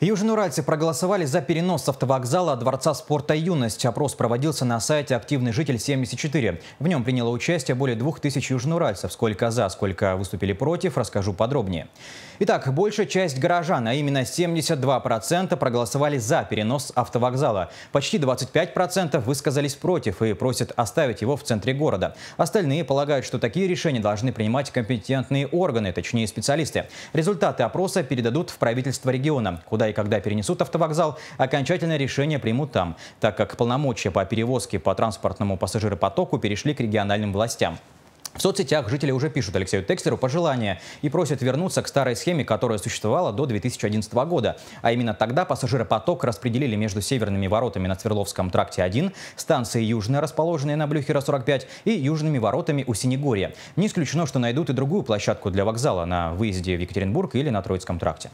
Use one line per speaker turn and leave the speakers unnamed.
Южноуральцы проголосовали за перенос автовокзала от Дворца спорта «Юность». Опрос проводился на сайте «Активный житель 74». В нем приняло участие более двух тысяч южноуральцев. Сколько за, сколько выступили против, расскажу подробнее. Итак, большая часть горожан, а именно 72% проголосовали за перенос автовокзала. Почти 25% высказались против и просят оставить его в центре города. Остальные полагают, что такие решения должны принимать компетентные органы, точнее специалисты. Результаты опроса передадут в правительство региона, куда когда и когда перенесут автовокзал, окончательное решение примут там, так как полномочия по перевозке по транспортному пассажиропотоку перешли к региональным властям. В соцсетях жители уже пишут Алексею Текстеру пожелания и просят вернуться к старой схеме, которая существовала до 2011 года. А именно тогда пассажиропоток распределили между северными воротами на Свердловском тракте 1, станцией Южная, расположенной на Блюхера 45, и южными воротами у Синегорья. Не исключено, что найдут и другую площадку для вокзала на выезде в Екатеринбург или на Троицком тракте.